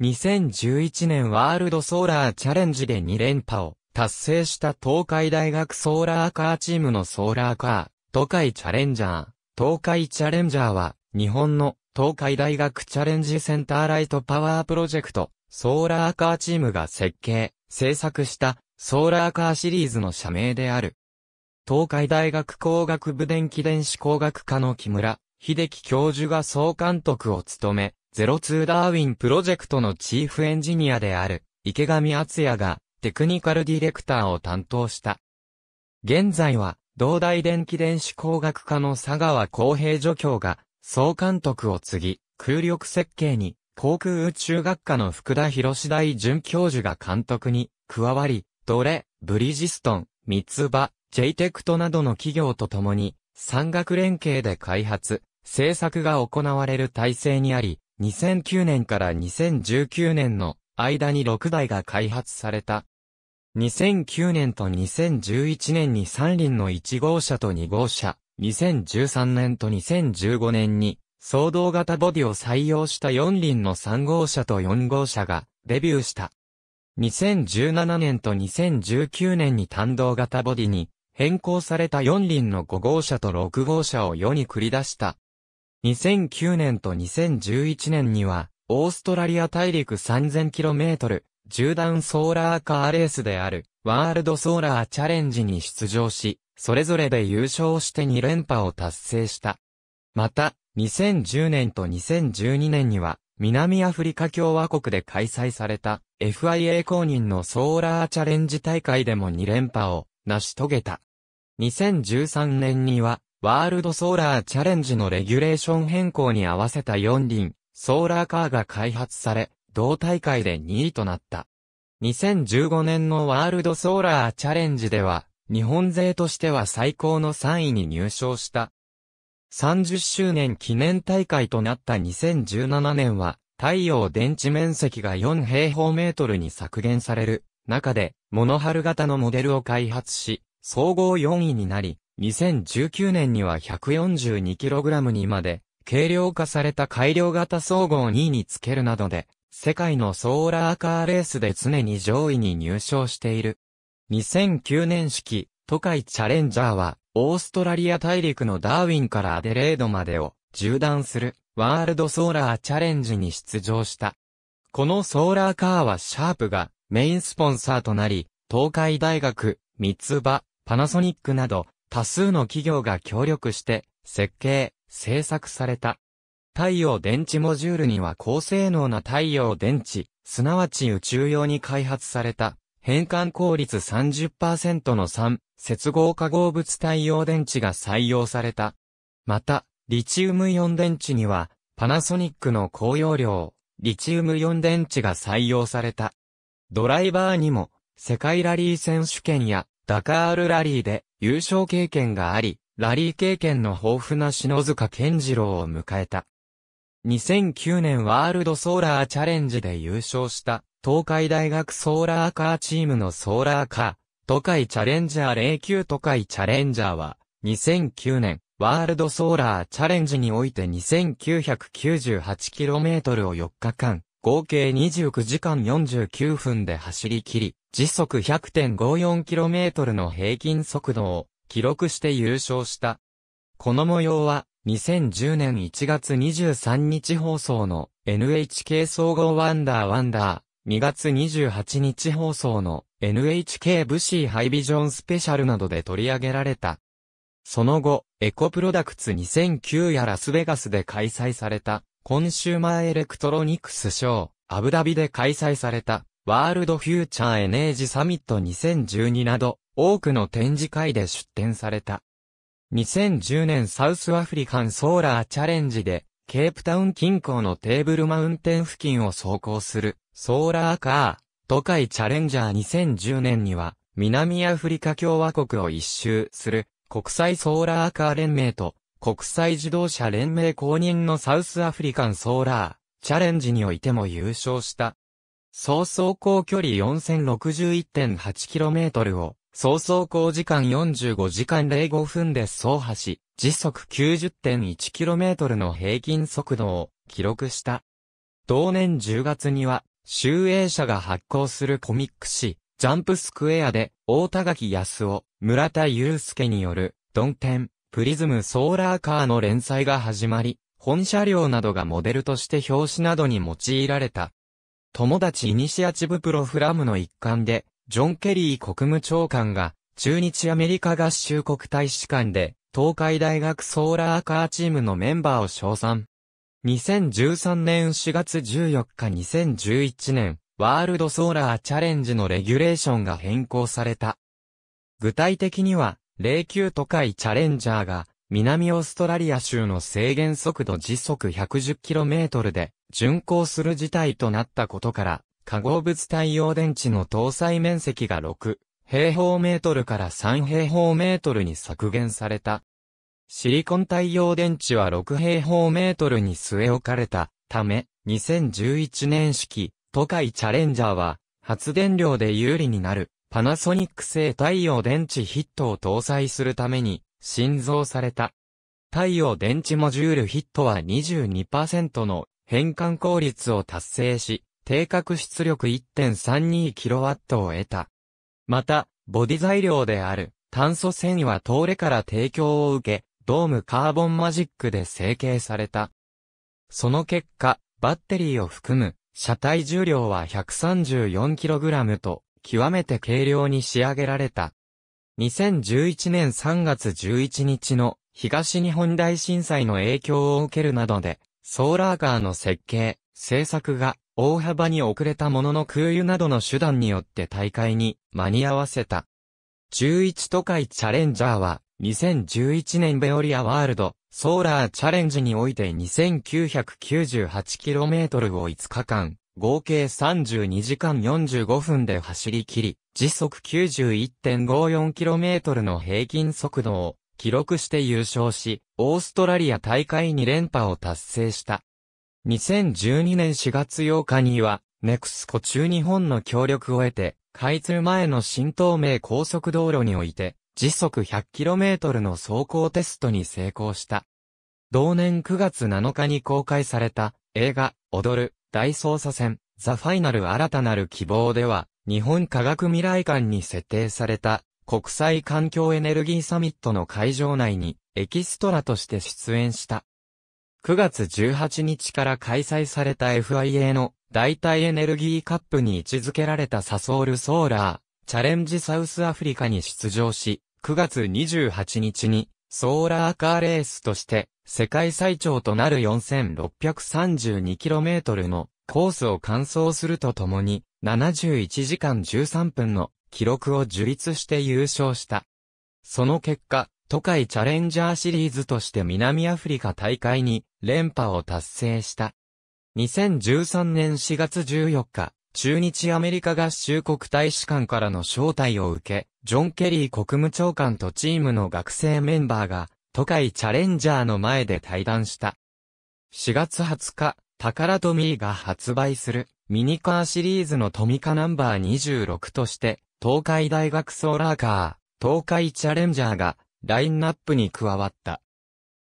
2011年ワールドソーラーチャレンジで2連覇を達成した東海大学ソーラーカーチームのソーラーカー、東海チャレンジャー。東海チャレンジャーは日本の東海大学チャレンジセンターライトパワープロジェクト、ソーラーカーチームが設計、制作したソーラーカーシリーズの社名である。東海大学工学部電気電子工学科の木村、秀樹教授が総監督を務め、ゼロツーダーウィンプロジェクトのチーフエンジニアである池上敦也がテクニカルディレクターを担当した。現在は同大電気電子工学科の佐川公平助教が総監督を継ぎ、空力設計に航空宇宙学科の福田博士大准教授が監督に加わり、ドレ、ブリジストン、三つ葉、j イテクトなどの企業と共に、産学連携で開発、制作が行われる体制にあり、2009年から2019年の間に6台が開発された。2009年と2011年に3輪の1号車と2号車、2013年と2015年に、総動型ボディを採用した4輪の3号車と4号車がデビューした。2017年と2019年に単動型ボディに変更された4輪の5号車と6号車を世に繰り出した。2009年と2011年には、オーストラリア大陸 3000km、縦断ソーラーカーレースである、ワールドソーラーチャレンジに出場し、それぞれで優勝して2連覇を達成した。また、2010年と2012年には、南アフリカ共和国で開催された FIA 公認のソーラーチャレンジ大会でも2連覇を成し遂げた。2013年にはワールドソーラーチャレンジのレギュレーション変更に合わせた4輪、ソーラーカーが開発され、同大会で2位となった。2015年のワールドソーラーチャレンジでは、日本勢としては最高の3位に入賞した。30周年記念大会となった2017年は、太陽電池面積が4平方メートルに削減される中で、モノハル型のモデルを開発し、総合4位になり、2019年には 142kg にまで軽量化された改良型総合2位につけるなどで、世界のソーラーカーレースで常に上位に入賞している。2009年式、都会チャレンジャーは、オーストラリア大陸のダーウィンからアデレードまでを縦断するワールドソーラーチャレンジに出場した。このソーラーカーはシャープがメインスポンサーとなり、東海大学、三つ葉、パナソニックなど多数の企業が協力して、設計、製作された。太陽電池モジュールには高性能な太陽電池、すなわち宇宙用に開発された、変換効率30%の3、接合化合物太陽電池が採用された。また、リチウムイオン電池には、パナソニックの高容量、リチウムイオン電池が採用された。ドライバーにも、世界ラリー選手権やダカールラリーで優勝経験があり、ラリー経験の豊富な篠塚健次郎を迎えた。2009年ワールドソーラーチャレンジで優勝した東海大学ソーラーカーチームのソーラーカー、都会チャレンジャー09都会チャレンジャーは2009年ワールドソーラーチャレンジにおいて 2998km を4日間合計29時間49分で走り切り、時速 100.54km の平均速度を記録して優勝した。この模様は、2010年1月23日放送の NHK 総合ワンダーワンダー、2月28日放送の NHK 武士ハイビジョンスペシャルなどで取り上げられた。その後、エコプロダクツ2009やラスベガスで開催されたコンシューマーエレクトロニクスショー、アブダビで開催された、ワールドフューチャーエネージサミット2012など、多くの展示会で出展された。2010年サウスアフリカンソーラーチャレンジで、ケープタウン近郊のテーブルマウンテン付近を走行する、ソーラーカー、都会チャレンジャー2010年には、南アフリカ共和国を一周する、国際ソーラーカー連盟と、国際自動車連盟公認のサウスアフリカンソーラーチャレンジにおいても優勝した。総走行距離 4061.8km を、総走行時間45時間05分で走破し、時速 90.1km の平均速度を記録した。同年10月には、集英社が発行するコミック誌、ジャンプスクエアで、大田垣康夫、村田祐介による、ドンプリズムソーラーカーの連載が始まり、本車両などがモデルとして表紙などに用いられた。友達イニシアチブプロフラムの一環で、ジョン・ケリー国務長官が、中日アメリカ合衆国大使館で、東海大学ソーラーカーチームのメンバーを称賛。2013年4月14日2011年、ワールドソーラーチャレンジのレギュレーションが変更された。具体的には、霊級都会チャレンジャーが、南オーストラリア州の制限速度時速 110km で、巡航する事態となったことから、化合物太陽電池の搭載面積が6平方メートルから3平方メートルに削減された。シリコン太陽電池は6平方メートルに据え置かれたため、2011年式、都会チャレンジャーは、発電量で有利になるパナソニック製太陽電池ヒットを搭載するために、新造された。太陽電池モジュールヒットは22%の変換効率を達成し、定格出力 1.32kW を得た。また、ボディ材料である炭素繊維は東レから提供を受け、ドームカーボンマジックで成形された。その結果、バッテリーを含む車体重量は 134kg と極めて軽量に仕上げられた。2011年3月11日の東日本大震災の影響を受けるなどで、ソーラーカーの設計、製作が大幅に遅れたものの空輸などの手段によって大会に間に合わせた。11都会チャレンジャーは2011年ベオリアワールドソーラーチャレンジにおいて 2998km を5日間合計32時間45分で走り切り、時速 91.54km の平均速度を記録して優勝し、オーストラリア大会2連覇を達成した。2012年4月8日には、ネクスコ中日本の協力を得て、開通前の新東名高速道路において、時速 100km の走行テストに成功した。同年9月7日に公開された映画、踊る、大捜査線、ザ・ファイナル新たなる希望では、日本科学未来館に設定された、国際環境エネルギーサミットの会場内に、エキストラとして出演した。9月18日から開催された FIA の代替エネルギーカップに位置づけられたサソールソーラー、チャレンジサウスアフリカに出場し、9月28日にソーラーカーレースとして世界最長となる 4632km のコースを完走するとともに、71時間13分の記録を樹立して優勝した。その結果、都会チャレンジャーシリーズとして南アフリカ大会に連覇を達成した。2013年4月14日、中日アメリカ合衆国大使館からの招待を受け、ジョン・ケリー国務長官とチームの学生メンバーが都会チャレンジャーの前で対談した。4月20日、タカラトミーが発売するミニカーシリーズのトミカナンバー26として、東海大学ソーラーカー、東海チャレンジャーがラインナップに加わった。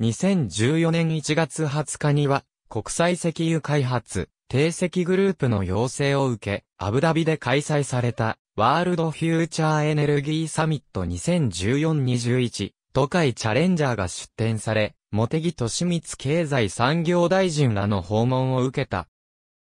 2014年1月20日には、国際石油開発、定石グループの要請を受け、アブダビで開催された、ワールドフューチャーエネルギーサミット2014-21都会チャレンジャーが出展され、茂木敏光経済産業大臣らの訪問を受けた。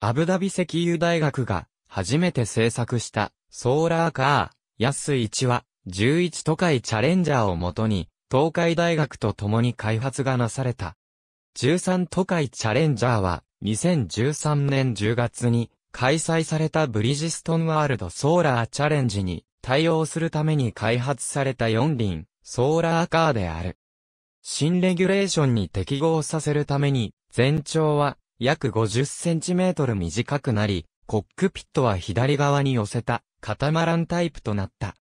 アブダビ石油大学が初めて制作したソーラーカー、安一は11都会チャレンジャーをもとに東海大学と共に開発がなされた。13都会チャレンジャーは2013年10月に開催されたブリジストンワールドソーラーチャレンジに対応するために開発された4輪ソーラーカーである。新レギュレーションに適合させるために、全長は約50センチメートル短くなり、コックピットは左側に寄せたカタマランタイプとなった。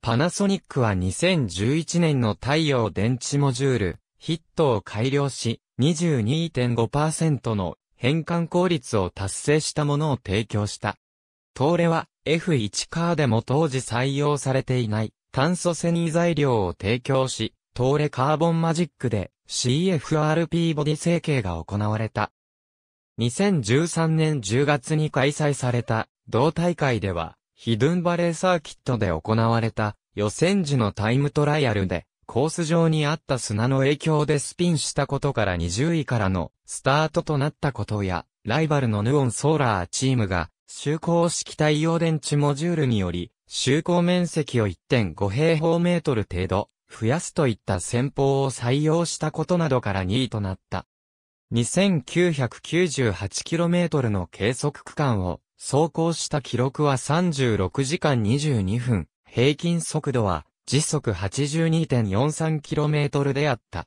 パナソニックは2011年の太陽電池モジュール、ヒットを改良し、22.5%の変換効率を達成したものを提供した。トーレは F1 カーでも当時採用されていない炭素繊維材料を提供し、東レカーボンマジックで CFRP ボディ成形が行われた。2013年10月に開催された同大会では、ヒドゥンバレーサーキットで行われた予選時のタイムトライアルで、コース上にあった砂の影響でスピンしたことから20位からのスタートとなったことや、ライバルのヌオンソーラーチームが、就航式太陽電池モジュールにより、就航面積を1.5平方メートル程度、増やすといった戦法を採用したことなどから2位となった。2998km の計測区間を走行した記録は36時間22分、平均速度は時速 82.43km であった。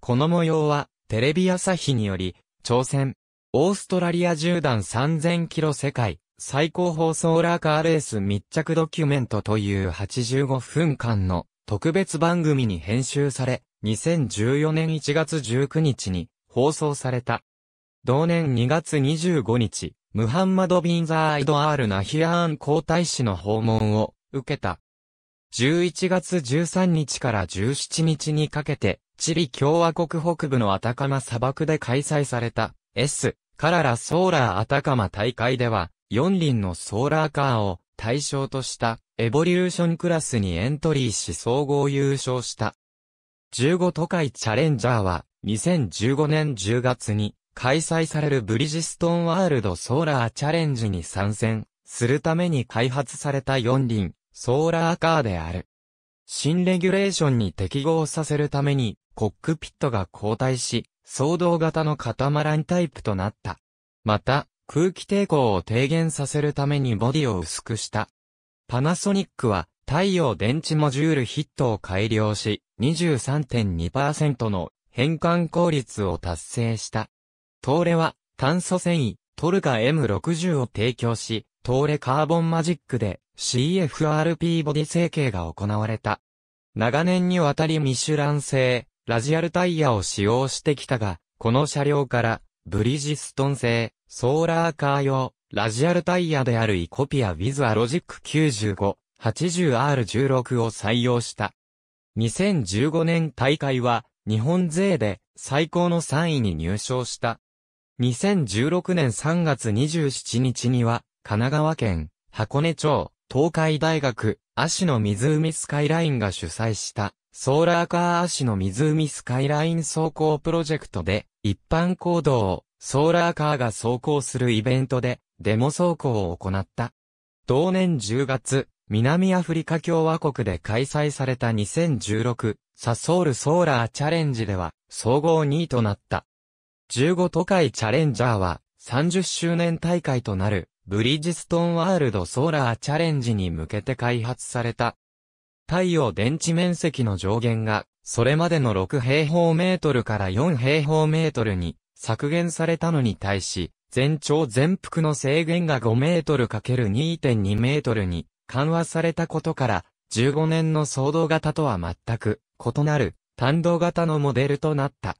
この模様はテレビ朝日により、朝鮮、オーストラリア縦断3000キロ世界、最高峰ソーラーカーレース密着ドキュメントという85分間の特別番組に編集され、2014年1月19日に放送された。同年2月25日、ムハンマド・ビンザー・イド・アール・ナヒアーン皇太子の訪問を受けた。11月13日から17日にかけて、チリ共和国北部のアタカマ砂漠で開催された S カララ・ソーラー・アタカマ大会では、4輪のソーラーカーを対象としたエボリューションクラスにエントリーし総合優勝した。15都会チャレンジャーは2015年10月に開催されるブリジストンワールドソーラーチャレンジに参戦するために開発された4輪ソーラーカーである。新レギュレーションに適合させるためにコックピットが交代し、騒動型のカタマランタイプとなった。また、空気抵抗を低減させるためにボディを薄くした。パナソニックは太陽電池モジュールヒットを改良し23.2%の変換効率を達成した。トーレは炭素繊維トルカ M60 を提供し、トーレカーボンマジックで CFRP ボディ成形が行われた。長年にわたりミシュラン製、ラジアルタイヤを使用してきたが、この車両からブリジストン製、ソーラーカー用、ラジアルタイヤであるイコピアウィズアロジック95、80R16 を採用した。2015年大会は、日本勢で最高の3位に入賞した。2016年3月27日には、神奈川県、箱根町、東海大学、足の湖スカイラインが主催した、ソーラーカー足の湖スカイライン走行プロジェクトで、一般行動をソーラーカーが走行するイベントで、デモ走行を行った。同年10月、南アフリカ共和国で開催された2016サソールソーラーチャレンジでは、総合2位となった。15都会チャレンジャーは、30周年大会となる、ブリジストンワールドソーラーチャレンジに向けて開発された。太陽電池面積の上限が、それまでの6平方メートルから4平方メートルに削減されたのに対し、全長全幅の制限が5メートル ×2.2 メートルに緩和されたことから、15年の騒動型とは全く異なる単動型のモデルとなった。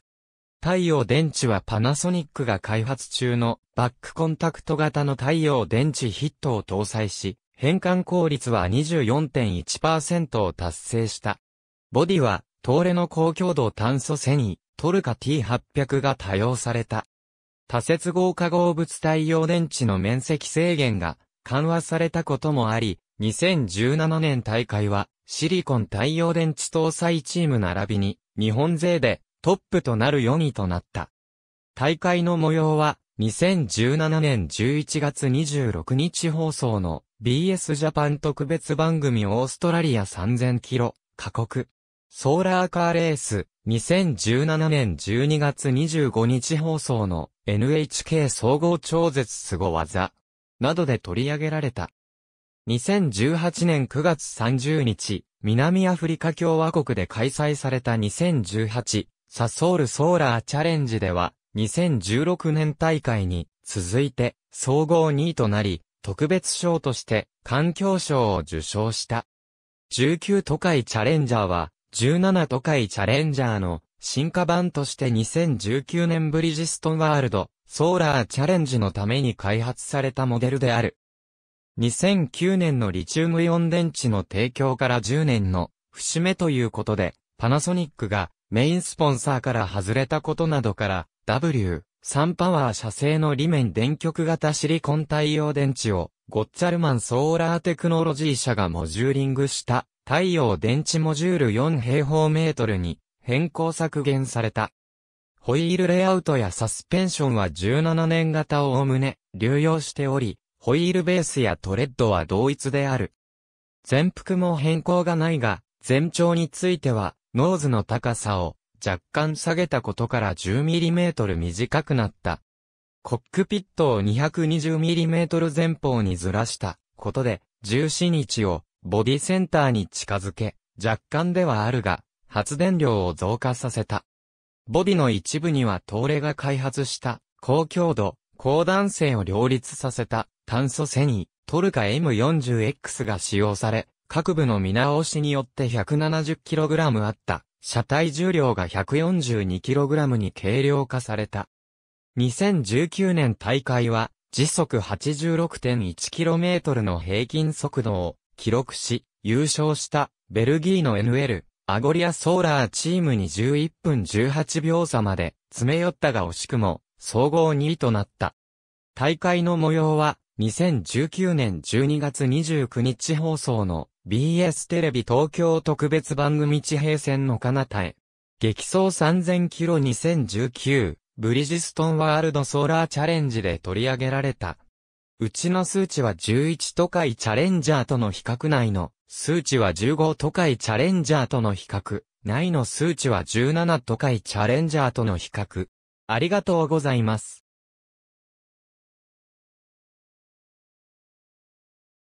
太陽電池はパナソニックが開発中のバックコンタクト型の太陽電池ヒットを搭載し、変換効率は24.1%を達成した。ボディは、東レの高強度炭素繊維、トルカ T800 が多用された。多接合化合物対陽電池の面積制限が緩和されたこともあり、2017年大会はシリコン対陽電池搭載チーム並びに日本勢でトップとなる4位となった。大会の模様は2017年11月26日放送の BS ジャパン特別番組オーストラリア3000キロ、過酷。ソーラーカーレース、2017年12月25日放送の NHK 総合超絶凄技などで取り上げられた。2018年9月30日、南アフリカ共和国で開催された2018サソールソーラーチャレンジでは、2016年大会に続いて総合2位となり、特別賞として環境賞を受賞した。19都会チャレンジャーは17都会チャレンジャーの進化版として2019年ブリジストンワールドソーラーチャレンジのために開発されたモデルである。2009年のリチウムイオン電池の提供から10年の節目ということで、パナソニックがメインスポンサーから外れたことなどから W、3パワー社製の裏面電極型シリコン対応電池をゴッチャルマンソーラーテクノロジー社がモジューリングした太陽電池モジュール4平方メートルに変更削減された。ホイールレイアウトやサスペンションは17年型をおおむね流用しており、ホイールベースやトレッドは同一である。全幅も変更がないが、全長については、ノーズの高さを若干下げたことから 10mm 短くなった。コックピットを 220mm 前方にずらしたことで、重心位置をボディセンターに近づけ、若干ではあるが、発電量を増加させた。ボディの一部には東レが開発した高強度、高弾性を両立させた炭素繊維、トルカ M40X が使用され、各部の見直しによって 170kg あった車体重量が 142kg に軽量化された。2019年大会は時速 86.1km の平均速度を記録し、優勝したベルギーの NL、アゴリアソーラーチームに11分18秒差まで詰め寄ったが惜しくも総合2位となった。大会の模様は2019年12月29日放送の BS テレビ東京特別番組地平線の彼方へ。激走3000キロ2019ブリジストンワールドソーラーチャレンジで取り上げられたうちの数値は11都会チャレンジャーとの比較内の、数値は15都会チャレンジャーとの比較、内の数値は17都会チャレンジャーとの比較。ありがとうございます。